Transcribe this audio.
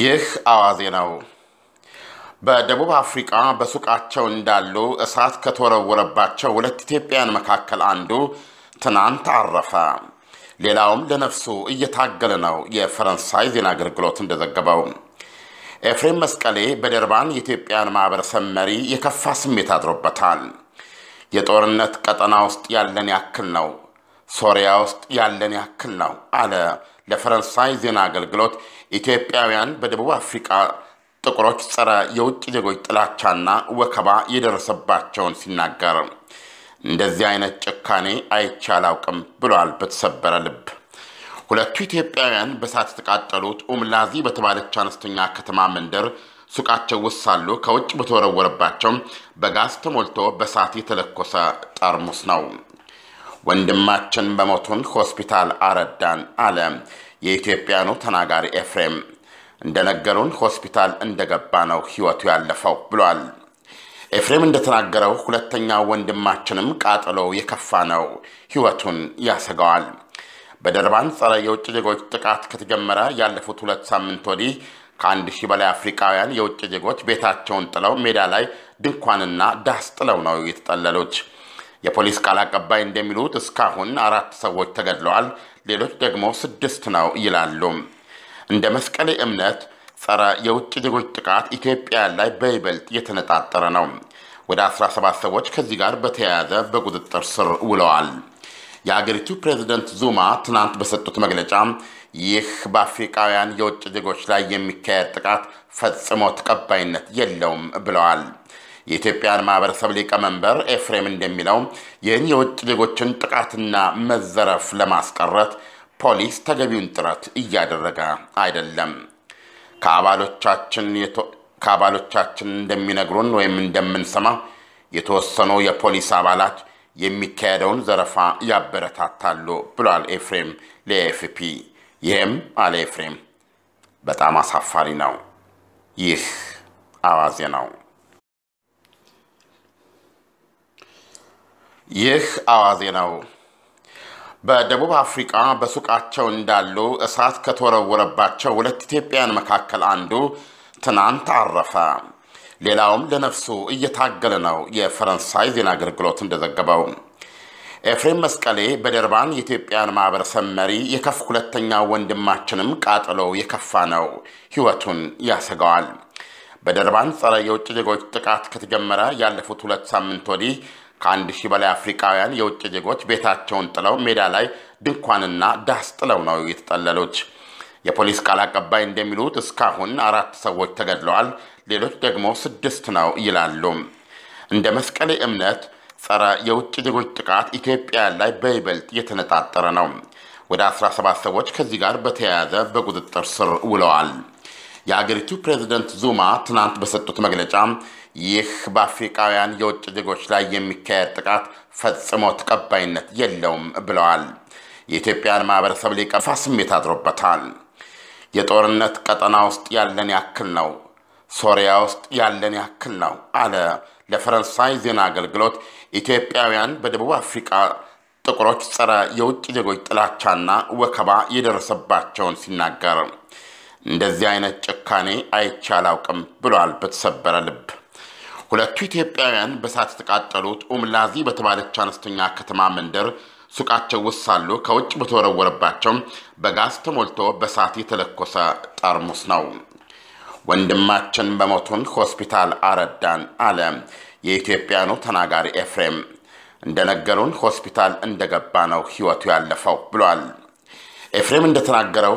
ይህ አዋዜ ነው። በደቡብ አፍሪቃ በሱቃቸው እንዳሉ እሳት ከተወረወረባቸው ሁለት ኢትዮጵያውያን መካከል አንዱ ትናንት አረፈ። ሌላውም ለነፍሱ እየታገለ ነው። የፈረንሳይ ዜና አገልግሎት እንደዘገበው ኤፍሬም መስቀሌ በደርባን የኢትዮጵያን ማህበረሰብ መሪ የከፋ ስሜት አድሮበታል። የጦርነት ቀጠና ውስጥ ያለን ያክል ነው፣ ሶሪያ ውስጥ ያለን ያክል ነው አለ ለፈረንሳይ ዜና አገልግሎት ኢትዮጵያውያን በደቡብ አፍሪቃ ጥቁሮች ጸረ የውጭ ዜጎች ጥላቻና ወከባ የደረሰባቸውን ሲናገር እንደዚህ አይነት ጭካኔ አይቼ አላውቅም ብሏል በተሰበረ ልብ። ሁለቱ ኢትዮጵያውያን በእሳት የተቃጠሉት ኡምላዚ በተባለች አነስተኛ ከተማ መንደር ሱቃቸው ውስጥ ሳሉ ከውጭ በተወረወረባቸው በጋዝ ተሞልቶ በእሳት የተለኮሰ ጠርሙስ ነው። ወንድማችን በሞቱን ሆስፒታል አረዳን አለ የኢትዮጵያኑ ተናጋሪ ኤፍሬም። እንደነገሩን ሆስፒታል እንደገባ ነው ህይወቱ ያለፈው ብሏል። ኤፍሬም እንደተናገረው ሁለተኛው ወንድማችንም ቃጠሎ የከፋ ነው፣ ህይወቱን ያሰጋዋል። በደርባን ጸረ የውጭ ዜጎች ጥቃት ከተጀመረ ያለፉት ሁለት ሳምንት ወዲህ ከአንድ ሺህ በላይ አፍሪካውያን የውጭ ዜጎች ቤታቸውን ጥለው ሜዳ ላይ ድንኳንና ዳስ ጥለው ነው የተጠለሉት። የፖሊስ ቃል አቀባይ እንደሚሉት እስካሁን አራት ሰዎች ተገድለዋል፣ ሌሎች ደግሞ ስድስት ነው ይላሉ። እንደ መስቀሌ እምነት ጸረ የውጭ ዜጎች ጥቃት ኢትዮጵያ ላይ በይበልጥ የተነጣጠረ ነው። ወደ 17 ሰዎች ከዚህ ጋር በተያያዘ በቁጥጥር ስር ውለዋል። የአገሪቱ ፕሬዝደንት ዙማ ትናንት በሰጡት መግለጫ ይህ በአፍሪቃውያን የውጭ ዜጎች ላይ የሚካሄድ ጥቃት ፈጽሞ ተቀባይነት የለውም ብለዋል። የኢትዮጵያን ማህበረሰብ ሊቀመንበር ኤፍሬም እንደሚለው ይህን የውጭ ዜጎችን ጥቃትና መዘረፍ ለማስቀረት ፖሊስ ተገቢውን ጥረት እያደረገ አይደለም። ከአባሎቻችን እንደሚነግሩን ወይም እንደምንሰማ የተወሰኑ የፖሊስ አባላት የሚካሄደውን ዘረፋ ያበረታታሉ ብሏል ኤፍሬም ለኤፍፒ። ይህም አለ ኤፍሬም በጣም አሳፋሪ ነው። ይህ አዋዜ ነው። ይህ አዋዜ ነው። በደቡብ አፍሪቃ በሱቃቸው እንዳሉ እሳት ከተወረወረባቸው ሁለት ኢትዮጵያውያን መካከል አንዱ ትናንት አረፈ። ሌላውም ለነፍሱ እየታገለ ነው። የፈረንሳይ ዜና አገልግሎት እንደዘገበው ኤፍሬም መስቀሌ በደርባን የኢትዮጵያን ማህበረሰብ መሪ የከፍ ሁለተኛ ወንድማችንም ቃጥሎ የከፋ ነው፣ ህይወቱን ያሰጋዋል። በደርባን ጸረ የውጭ ዜጎች ጥቃት ከተጀመረ ያለፉት ሁለት ሳምንት ወዲህ ከአንድ ሺህ በላይ አፍሪካውያን የውጭ ዜጎች ቤታቸውን ጥለው ሜዳ ላይ ድንኳንና ዳስ ጥለው ነው የተጠለሉት። የፖሊስ ቃል አቀባይ እንደሚሉት እስካሁን አራት ሰዎች ተገድለዋል፣ ሌሎች ደግሞ ስድስት ነው ይላሉ። እንደ መስቀሌ እምነት ጸረ የውጭ ዜጎች ጥቃት ኢትዮጵያ ላይ በይበልጥ የተነጣጠረ ነው። ወደ 17 ሰዎች ከዚህ ጋር በተያያዘ በቁጥጥር ስር ውለዋል። የአገሪቱ ፕሬዝደንት ዙማ ትናንት በሰጡት መግለጫ ይህ በአፍሪቃውያን የውጭ ዜጎች ላይ የሚካሄድ ጥቃት ፈጽሞ ተቀባይነት የለውም ብለዋል። የኢትዮጵያን ማህበረሰብ ሊቀፋ ስሜት አድሮበታል። የጦርነት ቀጠና ውስጥ ያለን ያክል ነው፣ ሶሪያ ውስጥ ያለን ያክል ነው አለ። ለፈረንሳይ ዜና አገልግሎት ኢትዮጵያውያን በደቡብ አፍሪካ ጥቁሮች ጸረ የውጭ ዜጎች ጥላቻና ወከባ የደረሰባቸውን ሲናገር እንደዚህ አይነት ጭካኔ አይቼ አላውቅም ብሏል በተሰበረ ልብ። ሁለቱ ኢትዮጵያውያን በእሳት የተቃጠሉት ኡምላዚ በተባለች አነስተኛ ከተማ መንደር ሱቃቸው ውስጥ ሳሉ ከውጭ በተወረወረባቸው በጋዝ ተሞልቶ በእሳት የተለኮሰ ጠርሙስ ነው። ወንድማችን በሞቱን ሆስፒታል አረዳን አለ የኢትዮጵያኑ ተናጋሪ ኤፍሬም። እንደነገሩን ሆስፒታል እንደገባ ነው ህይወቱ ያለፈው ብሏል። ኤፍሬም እንደተናገረው